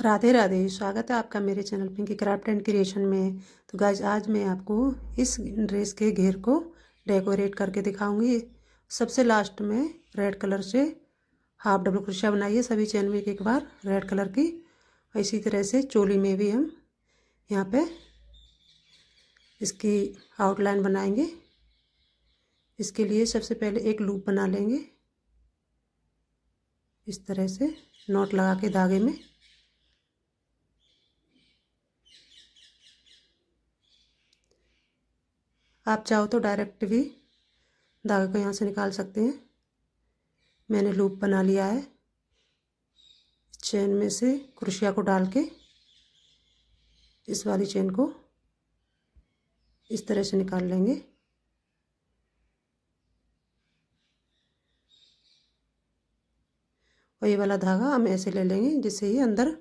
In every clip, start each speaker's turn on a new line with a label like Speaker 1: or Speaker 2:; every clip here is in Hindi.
Speaker 1: राधे राधे स्वागत है आपका मेरे channel Pinky Craft and Creation में तो गाइज आज मैं आपको इस ड्रेस के घेर को डेकोरेट करके दिखाऊंगी सबसे लास्ट में रेड कलर से हाफ डबल क्रोशिया बनाइए सभी चैन में एक एक बार रेड कलर की इसी तरह से चोली में भी हम यहाँ पे इसकी आउटलाइन बनाएंगे इसके लिए सबसे पहले एक लूप बना लेंगे इस तरह से नोट लगा के धागे में आप चाहो तो डायरेक्ट भी धागे को यहाँ से निकाल सकते हैं मैंने लूप बना लिया है चेन में से क्रोशिया को डाल के इस वाली चेन को इस तरह से निकाल लेंगे और ये वाला धागा हम ऐसे ले लेंगे जिससे ये अंदर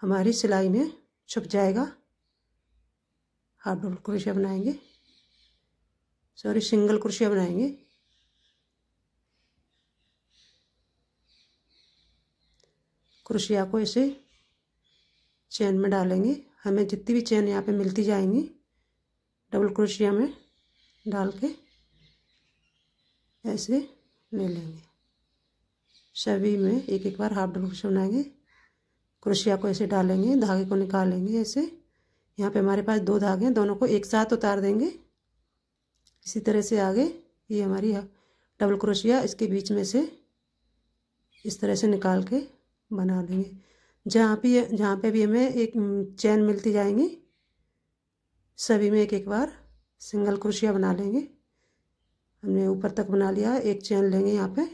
Speaker 1: हमारी सिलाई में छुप जाएगा हाफ डबल क्रोशिया बनाएंगे सॉरी सिंगल क्रोशिया बनाएंगे क्रोशिया को ऐसे चैन में डालेंगे हमें जितनी भी चैन यहाँ पे मिलती जाएंगी डबल क्रोशिया में डाल के ऐसे ले लेंगे सभी में एक एक बार हाफ डबल क्रोशिया बनाएंगे क्रोशिया को ऐसे डालेंगे धागे को निकालेंगे ऐसे यहाँ पे हमारे पास दो धागे हैं दोनों को एक साथ उतार देंगे इसी तरह से आगे ये हमारी डबल क्रोशिया इसके बीच में से इस तरह से निकाल के बना लेंगे जहाँ पे जहाँ पे भी हमें एक चैन मिलती जाएंगी सभी में एक एक बार सिंगल क्रोशिया बना लेंगे हमने ऊपर तक बना लिया एक चैन लेंगे यहाँ पे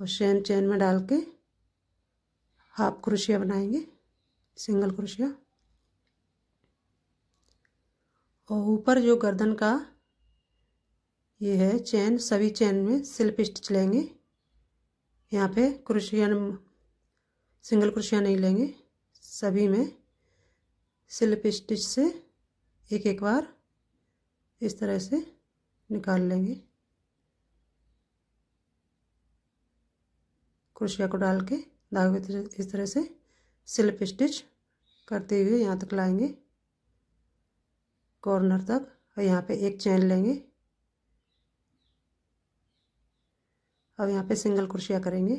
Speaker 1: और चैन चैन में डाल के हाफ क्रोशिया बनाएंगे सिंगल क्रोशिया और ऊपर जो गर्दन का ये है चैन सभी चैन में सिल्प स्टिच लेंगे यहाँ पे क्रोशिया सिंगल क्रोशिया नहीं लेंगे सभी में सिल्प स्टिच से एक एक बार इस तरह से निकाल लेंगे क्रोशिया को डाल के धागे इस तरह से सिल्प स्टिच करते हुए यहाँ तक लाएंगे कॉर्नर तक और यहाँ पे एक चैन लेंगे अब यहाँ पे सिंगल क्रोशिया करेंगे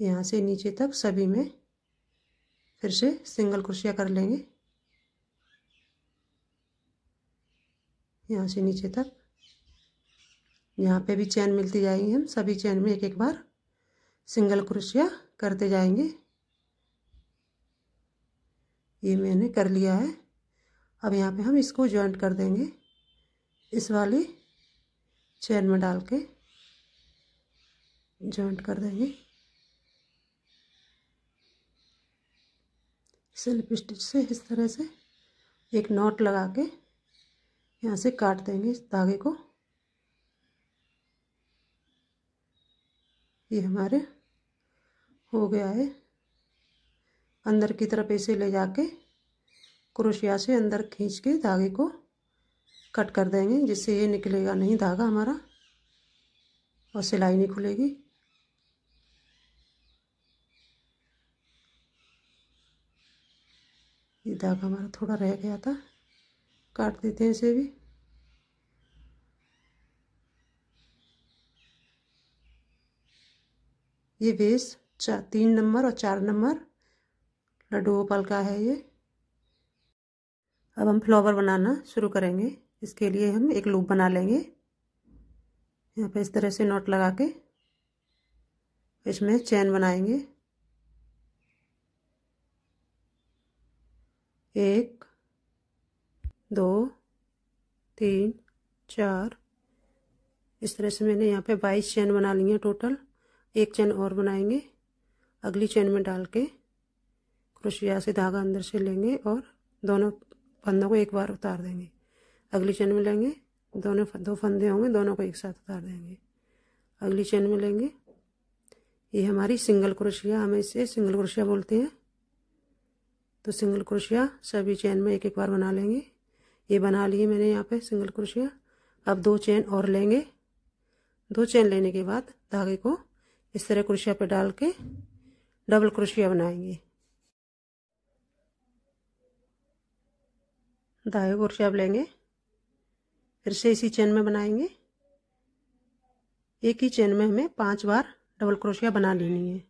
Speaker 1: यहाँ से नीचे तक सभी में फिर से सिंगल क्रोशिया कर लेंगे यहाँ से नीचे तक यहाँ पे भी चैन मिलती जाएंगी हम सभी चैन में एक एक बार सिंगल क्रोशिया करते जाएंगे ये मैंने कर लिया है अब यहाँ पे हम इसको जॉइंट कर देंगे इस वाली चैन में डाल के जॉइंट कर देंगे सिल्प स्टिच से इस तरह से एक नॉट लगा के यहाँ से काट देंगे इस धागे को ये हमारे हो गया है अंदर की तरफ ऐसे ले जाके क्रोशिया से अंदर खींच के धागे को कट कर देंगे जिससे ये निकलेगा नहीं धागा हमारा और सिलाई नहीं खुलेगी ये धागा हमारा थोड़ा रह गया था काट देते हैं इसे भी ये बेस चार तीन नंबर और चार नंबर लड्डू पल का है ये अब हम फ्लावर बनाना शुरू करेंगे इसके लिए हम एक लूप बना लेंगे यहाँ पे इस तरह से नोट लगा के इसमें चैन बनाएंगे एक दो तीन चार इस तरह से मैंने यहाँ पे बाईस चैन बना ली है टोटल एक चैन और बनाएंगे अगली चैन में डाल के क्रोशिया से धागा अंदर से लेंगे और दोनों फंदों को एक बार उतार देंगे अगली चेन में लेंगे दोनों दो फंदे होंगे दोनों को एक साथ उतार देंगे अगली चेन में लेंगे ये हमारी सिंगल क्रोशिया हम इसे सिंगल क्रोशिया बोलते हैं तो सिंगल क्रोशिया सभी चेन में एक एक बार बना लेंगे ये बना लिए मैंने यहाँ पे सिंगल क्रोशिया अब दो चेन और लेंगे दो चेन लेने के बाद धागे को इस तरह क्रोशिया पे डाल के डबल क्रोशिया बनाएंगे दाएं ओर से आप लेंगे फिर से इसी चेन में बनाएंगे एक ही चेन में हमें पांच बार डबल क्रोशिया बना लेनी है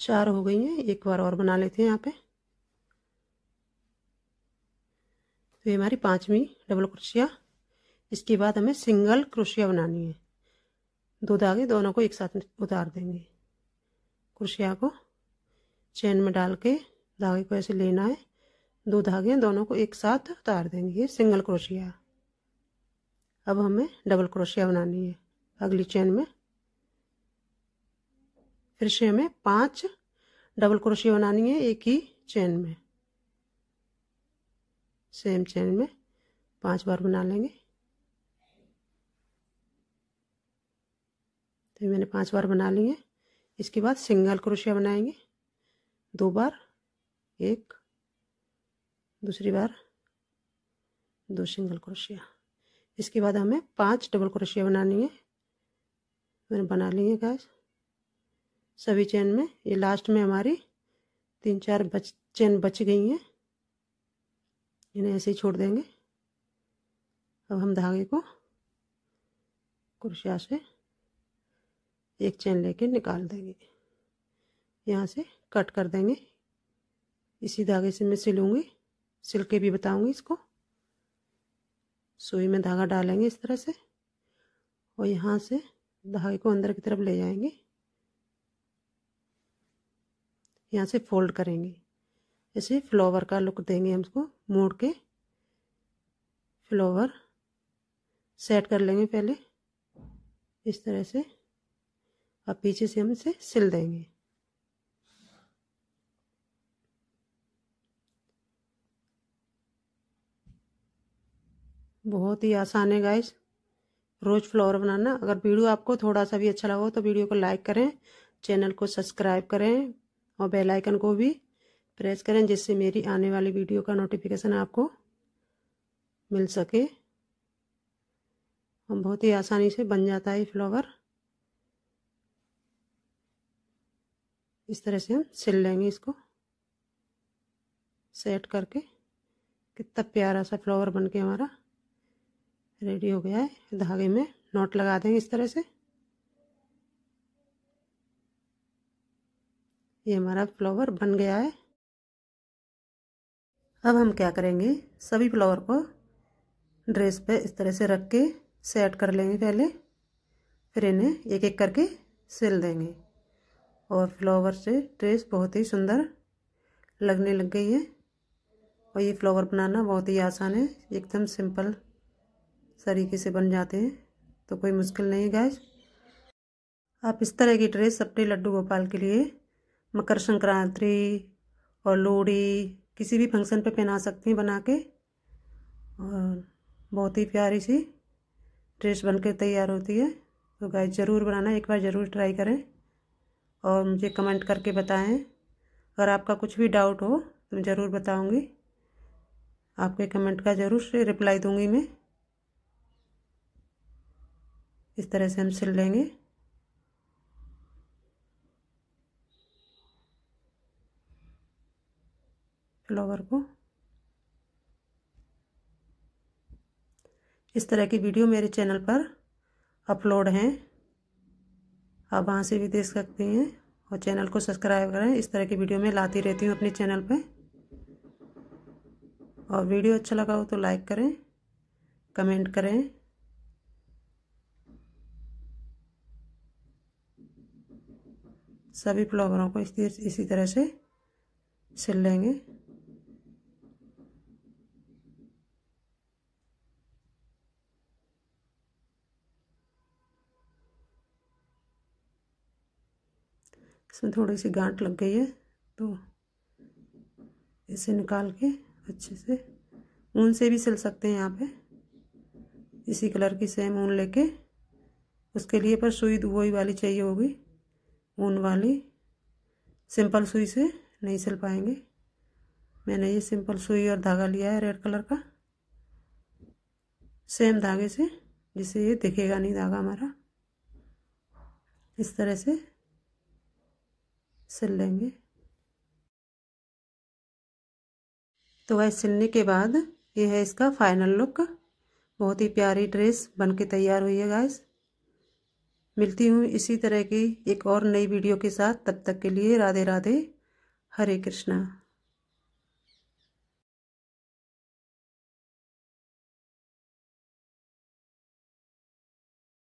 Speaker 1: चार हो गई हैं एक बार और बना लेते हैं यहाँ पे तो ये हमारी पांचवी डबल क्रोशिया इसके बाद हमें सिंगल क्रोशिया बनानी है दो धागे दोनों को एक साथ उतार देंगे क्रोशिया को चेन में डाल के धागे को ऐसे लेना है दो धागे दोनों को एक साथ उतार देंगे ये सिंगल क्रोशिया अब हमें डबल क्रोशिया बनानी है अगली चैन में फिर से हमें पांच डबल क्रोशिया बनानी है एक ही चैन में सेम चेन में पांच बार बना लेंगे तो मैंने पांच बार बना लिए इसके बाद सिंगल क्रोशिया बनाएंगे दो बार एक दूसरी बार दो सिंगल क्रोशिया इसके बाद हमें पांच डबल क्रोशिया बनानी है मैंने बना ली है गैस सभी चैन में ये लास्ट में हमारी तीन चार बच चैन बच गई हैं इन्हें ऐसे ही छोड़ देंगे अब हम धागे को क्रोशिया से एक चैन लेके निकाल देंगे यहाँ से कट कर देंगे इसी धागे से मैं सिलूँगी सिल के भी बताऊँगी इसको सुई में धागा डालेंगे इस तरह से और यहाँ से धागे को अंदर की तरफ ले जाएंगे यहाँ से फोल्ड करेंगे ऐसे फ्लावर का लुक देंगे हम इसको मोड़ के फ्लावर सेट कर लेंगे पहले इस तरह से अब पीछे से हम इसे सिल देंगे बहुत ही आसान है गाइस रोज़ फ्लावर बनाना अगर वीडियो आपको थोड़ा सा भी अच्छा लगा हो तो वीडियो को लाइक करें चैनल को सब्सक्राइब करें और बेल आइकन को भी प्रेस करें जिससे मेरी आने वाली वीडियो का नोटिफिकेशन आपको मिल सके हम बहुत ही आसानी से बन जाता है फ्लावर इस तरह से हम सिल लेंगे इसको सेट करके कितना प्यारा सा फ्लावर बन के हमारा रेडी हो गया है धागे में नोट लगा देंगे इस तरह से ये हमारा फ्लावर बन गया है अब हम क्या करेंगे सभी फ्लावर को ड्रेस पे इस तरह से रख के सेट कर लेंगे पहले फिर इन्हें एक एक करके सिल देंगे और फ्लावर से ड्रेस बहुत ही सुंदर लगने लग गई है और ये फ्लावर बनाना बहुत ही आसान है एकदम सिंपल तरीके से बन जाते हैं तो कोई मुश्किल नहीं है गैस आप इस तरह की ड्रेस अपने लड्डू गोपाल के लिए मकर संक्रांति और लोहड़ी किसी भी फंक्शन पे पहना सकती हैं बना के और बहुत ही प्यारी सी ड्रेस बनकर तैयार होती है तो गाय ज़रूर बनाना एक बार ज़रूर ट्राई करें और मुझे कमेंट करके बताएं अगर आपका कुछ भी डाउट हो तो मैं ज़रूर बताऊंगी आपके कमेंट का ज़रूर रिप्लाई दूंगी मैं इस तरह से हम सिल लेंगे फ्लावर को इस तरह की वीडियो मेरे चैनल पर अपलोड हैं आप वहाँ से भी देख सकती हैं और चैनल को सब्सक्राइब करें इस तरह की वीडियो मैं लाती रहती हूँ अपने चैनल पे और वीडियो अच्छा लगा हो तो लाइक करें कमेंट करें सभी ब्लॉगरों को इसी तरह से सिल लेंगे इसमें थोड़ी सी गांठ लग गई है तो इसे निकाल के अच्छे से ऊन से भी सिल सकते हैं यहाँ पे इसी कलर की सेम ऊन लेके उसके लिए पर सुई वही वाली चाहिए होगी ऊन वाली सिंपल सुई से नहीं सिल पाएंगे मैंने ये सिंपल सुई और धागा लिया है रेड कलर का सेम धागे से जिससे ये दिखेगा नहीं धागा हमारा इस तरह से सिल लेंगे तो वह सिलने के बाद ये है इसका फाइनल लुक बहुत ही प्यारी ड्रेस बन के तैयार हुई है गाइस मिलती हूँ इसी तरह की एक और नई वीडियो के साथ तब तक के लिए राधे राधे हरे कृष्णा